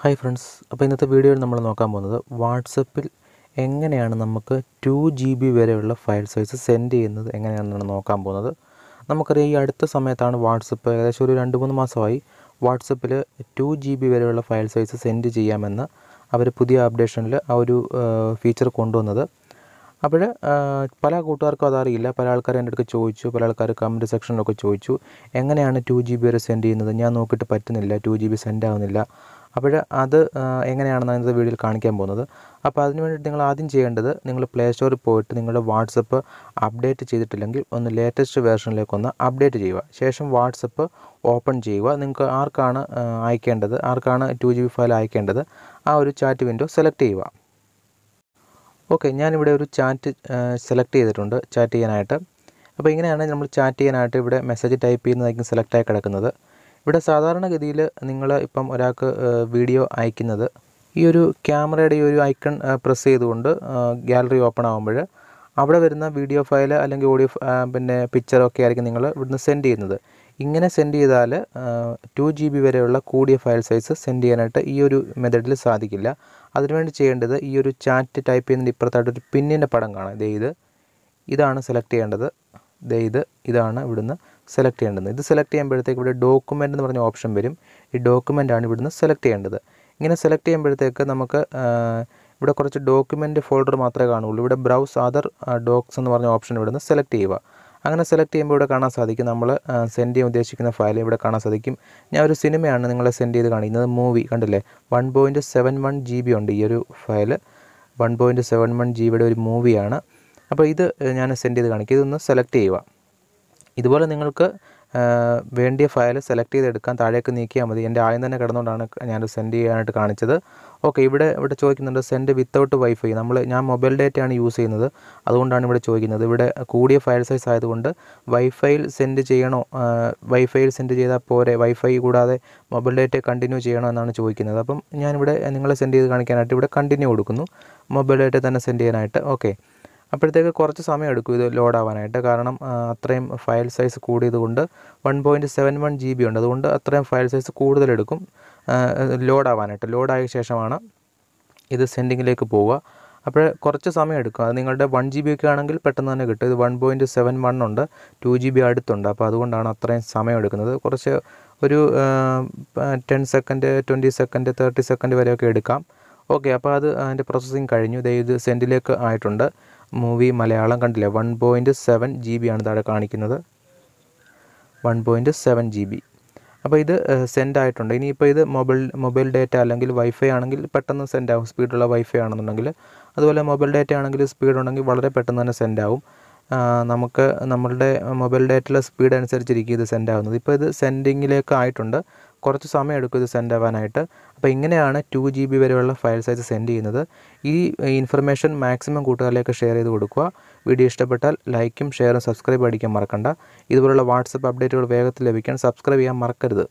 hi friends അപ്പോൾ ഇന്നത്തെ വീഡിയോയിൽ നമ്മൾ നോക്കാൻ പോകുന്നത് വാട്സപ്പിൽ എങ്ങനെയാണ് നമുക്ക് ടു ജി ബി വരെയുള്ള ഫയൽ സൈസ് സെൻഡ് ചെയ്യുന്നത് എങ്ങനെയാണെന്നാണ് നോക്കാൻ പോകുന്നത് നമുക്കറിയാം ഈ അടുത്ത സമയത്താണ് വാട്സപ്പ് ഏകദേശം ഒരു രണ്ട് മൂന്ന് മാസമായി വാട്സപ്പിൽ ടു ജി ബി വരെയുള്ള ഫയൽ സൈസ് സെൻഡ് ചെയ്യാമെന്ന് അവർ പുതിയ അപ്ഡേഷനിൽ ആ ഒരു ഫീച്ചർ കൊണ്ടുവന്നത് അപ്പോൾ പല കൂട്ടുകാർക്കും അതറിയില്ല പല ആൾക്കാർ എൻ്റെ അടുത്ത് ചോദിച്ചു പല ആൾക്കാർ കമൻറ്റ് സെക്ഷനിലൊക്കെ ചോദിച്ചു എങ്ങനെയാണ് ടു ജി ബി വരെ സെൻഡ് ചെയ്യുന്നത് ഞാൻ നോക്കിയിട്ട് പറ്റുന്നില്ല ടു ജി ബി സെൻഡ് ആവുന്നില്ല അപ്പോൾ അത് എങ്ങനെയാണെന്ന് ഇന്നത്തെ വീഡിയോയിൽ കാണിക്കാൻ പോകുന്നത് അപ്പോൾ അതിന് വേണ്ടിയിട്ട് നിങ്ങൾ ആദ്യം ചെയ്യേണ്ടത് നിങ്ങൾ പ്ലേ സ്റ്റോറിൽ പോയിട്ട് നിങ്ങളുടെ വാട്സപ്പ് അപ്ഡേറ്റ് ചെയ്തിട്ടില്ലെങ്കിൽ ഒന്ന് ലേറ്റസ്റ്റ് വേർഷനിലേക്കൊന്ന് അപ്ഡേറ്റ് ചെയ്യുക ശേഷം വാട്സപ്പ് ഓപ്പൺ ചെയ്യുക നിങ്ങൾക്ക് ആർക്കാണ് അയക്കേണ്ടത് ആർക്കാണ് ടു ജി ബി ഫയൽ അയക്കേണ്ടത് ആ ഒരു ചാറ്റ് വിൻഡോ സെലക്ട് ചെയ്യുക ഓക്കെ ഞാനിവിടെ ഒരു ചാറ്റ് സെലക്ട് ചെയ്തിട്ടുണ്ട് ചാറ്റ് ചെയ്യാനായിട്ട് അപ്പോൾ ഇങ്ങനെയാണ് നമ്മൾ ചാറ്റ് ചെയ്യാനായിട്ട് ഇവിടെ മെസ്സേജ് ടൈപ്പ് ചെയ്യുന്നതായിരിക്കും സെലക്ട് ആയി കിടക്കുന്നത് ഇവിടെ സാധാരണഗതിയിൽ നിങ്ങൾ ഇപ്പം ഒരാൾക്ക് വീഡിയോ അയക്കുന്നത് ഈ ഒരു ക്യാമറയുടെ ഈ ഒരു ഐക്കൺ പ്രസ് ചെയ്തുകൊണ്ട് ഗാലറി ഓപ്പൺ ആകുമ്പോൾ അവിടെ വരുന്ന വീഡിയോ ഫയൽ അല്ലെങ്കിൽ ഓഡിയോ പിന്നെ പിക്ചറൊക്കെ ആയിരിക്കും നിങ്ങൾ ഇവിടുന്ന് സെൻഡ് ചെയ്യുന്നത് ഇങ്ങനെ സെൻഡ് ചെയ്താൽ ടു ജി ബി വരെയുള്ള കൂടിയ ഫയൽ സൈസ് സെൻഡ് ചെയ്യാനായിട്ട് ഈ ഒരു മെത്തേഡിൽ സാധിക്കില്ല അതിനുവേണ്ടി ചെയ്യേണ്ടത് ഈ ഒരു ചാറ്റ് ടൈപ്പ് ചെയ്യുന്നതിൻ്റെ ഇപ്പുറത്തായിട്ട് ഒരു പിന്നിൻ്റെ പടം കാണാം ഇത് ഇതാണ് സെലക്ട് ചെയ്യേണ്ടത് ദേ ഇത് ഇതാണ് ഇവിടുന്ന് സെലക്ട് ചെയ്യേണ്ടത് ഇത് സെലക്ട് ചെയ്യുമ്പോഴത്തേക്ക് ഇവിടെ ഡോക്യുമെൻ്റ് എന്ന് പറഞ്ഞ ഓപ്ഷൻ വരും ഈ ഡോക്യുമെൻ്റാണ് ഇവിടുന്ന് സെലക്ട് ചെയ്യേണ്ടത് ഇങ്ങനെ സെലക്ട് ചെയ്യുമ്പോഴത്തേക്ക് നമുക്ക് ഇവിടെ കുറച്ച് ഡോക്യുമെൻ്റ് ഫോൾഡർ മാത്രമേ കാണുകയുള്ളൂ ഇവിടെ ബ്രൗസ് അതർ ഡോക്സ് എന്ന് പറഞ്ഞ ഓപ്ഷൻ ഇവിടുന്ന് സെലക്ട് ചെയ്യുക അങ്ങനെ സെലക്ട് ചെയ്യുമ്പോൾ ഇവിടെ കാണാൻ സാധിക്കും നമ്മൾ സെൻഡ് ചെയ്യാൻ ഉദ്ദേശിക്കുന്ന ഫയൽ ഇവിടെ കാണാൻ സാധിക്കും ഞാൻ ഒരു സിനിമയാണ് നിങ്ങളെ സെൻഡ് ചെയ്ത് കാണിക്കുന്നത് മൂവി കണ്ടില്ലേ one point seven one G B ഉണ്ട് ഈ ഒരു file one point seven one G ബിയുടെ ഒരു മൂവിയാണ് അപ്പോൾ ഇത് ഞാൻ സെൻഡ് ചെയ്ത് കാണിക്കും ഇതൊന്ന് സെലക്ട് ചെയ്യുക ഇതുപോലെ നിങ്ങൾക്ക് വേണ്ടിയ ഫയൽ സെലക്ട് ചെയ്തെടുക്കാൻ താഴേക്ക് നീക്കിയാൽ മതി എൻ്റെ ആദ്യം തന്നെ കിടന്നുകൊണ്ടാണ് ഞാൻ സെൻഡ് ചെയ്യാനായിട്ട് കാണിച്ചത് ഓക്കെ ഇവിടെ ഇവിടെ ചോദിക്കുന്നുണ്ട് സെൻഡ് വിത്തൗട്ട് വൈഫൈ നമ്മൾ ഞാൻ മൊബൈൽ ഡേറ്റയാണ് യൂസ് ചെയ്യുന്നത് അതുകൊണ്ടാണ് ഇവിടെ ചോദിക്കുന്നത് ഇവിടെ കൂടിയ ഫയൽ സൈസ് ആയതുകൊണ്ട് വൈഫൈയിൽ സെൻഡ് ചെയ്യണോ വൈഫൈയിൽ സെൻഡ് ചെയ്താൽ പോരെ വൈഫൈ കൂടാതെ മൊബൈൽ ഡേറ്റ കണ്ടിന്യൂ ചെയ്യണോ എന്നാണ് ചോദിക്കുന്നത് അപ്പം ഞാനിവിടെ നിങ്ങളെ സെൻഡ് ചെയ്ത് കാണിക്കാനായിട്ട് ഇവിടെ കണ്ടിന്യൂ കൊടുക്കുന്നു മൊബൈൽ ഡേറ്റ തന്നെ സെൻഡ് ചെയ്യാനായിട്ട് ഓക്കെ അപ്പോഴത്തേക്ക് കുറച്ച് സമയം എടുക്കും ഇത് ലോഡാവാനായിട്ട് കാരണം അത്രയും ഫയൽ സൈസ് കൂടിയതുകൊണ്ട് one point seven one G B ഉണ്ട് അതുകൊണ്ട് അത്രയും ഫയൽ സൈസ് കൂടുതലെടുക്കും ലോഡാവാനായിട്ട് ലോഡായ ശേഷമാണ് ഇത് സെൻഡിങ്ങിലേക്ക് പോവുക അപ്പോൾ കുറച്ച് സമയം എടുക്കും അത് നിങ്ങളുടെ വൺ ജി ബി ഒക്കെ ആണെങ്കിൽ പെട്ടെന്ന് തന്നെ കിട്ടും ഇത് വൺ പോയിൻറ്റ് സെവൻ വൺ ഉണ്ട് ടു ജി ബി അടുത്തുണ്ട് അപ്പോൾ അതുകൊണ്ടാണ് അത്രയും സമയം എടുക്കുന്നത് കുറച്ച് ഒരു ten second twenty second thirty second വരെയൊക്കെ എടുക്കാം ഓക്കെ അപ്പോൾ അത് അതിൻ്റെ പ്രോസസ്സിങ് കഴിഞ്ഞു ദേ ഇത് സെൻറ്റിലേക്ക് ആയിട്ടുണ്ട് മൂവി മലയാളം കണ്ടില്ലേ one point seven G B ആണ് താഴെ കാണിക്കുന്നത് one point seven G B അപ്പോൾ ഇത് സെൻഡ് ആയിട്ടുണ്ട് ഇനിയിപ്പോൾ ഇത് മൊബൈൽ മൊബൈൽ ഡേറ്റ അല്ലെങ്കിൽ വൈഫൈ ആണെങ്കിൽ പെട്ടെന്ന് സെൻഡ് ആവും സ്പീഡുള്ള വൈഫൈ ആണെന്നുണ്ടെങ്കിൽ അതുപോലെ മൊബൈൽ ഡേറ്റ ആണെങ്കിൽ സ്പീഡ് ഉണ്ടെങ്കിൽ വളരെ പെട്ടെന്ന് തന്നെ സെൻഡ് ആവും നമുക്ക് നമ്മളുടെ മൊബൈൽ ഡേറ്റയിലെ സ്പീഡ് അനുസരിച്ചിരിക്കും ഇത് സെൻഡ് ആവുന്നത് ഇപ്പോൾ ഇത് സെൻഡിങ്ങിലേക്ക് ആയിട്ടുണ്ട് കുറച്ച് സമയം എടുക്കും ഇത് സെൻഡ് ആവാനായിട്ട് അപ്പോൾ ഇങ്ങനെയാണ് ടു ജി ബി വരെയുള്ള ഫയൽ സൈസ് സെൻഡ് ചെയ്യുന്നത് ഈ ഇൻഫർമേഷൻ മാക്സിമം കൂട്ടുകാരിലേക്ക് ഷെയർ ചെയ്ത് കൊടുക്കുക വീഡിയോ ഇഷ്ടപ്പെട്ടാൽ ലൈക്കും ഷെയറും സബ്സ്ക്രൈബ് അടിക്കാൻ മറക്കണ്ട ഇതുപോലുള്ള വാട്സപ്പ് അപ്ഡേറ്റുകൾ വേഗത്തിൽ ലഭിക്കാൻ സബ്സ്ക്രൈബ് ചെയ്യാൻ മറക്കരുത്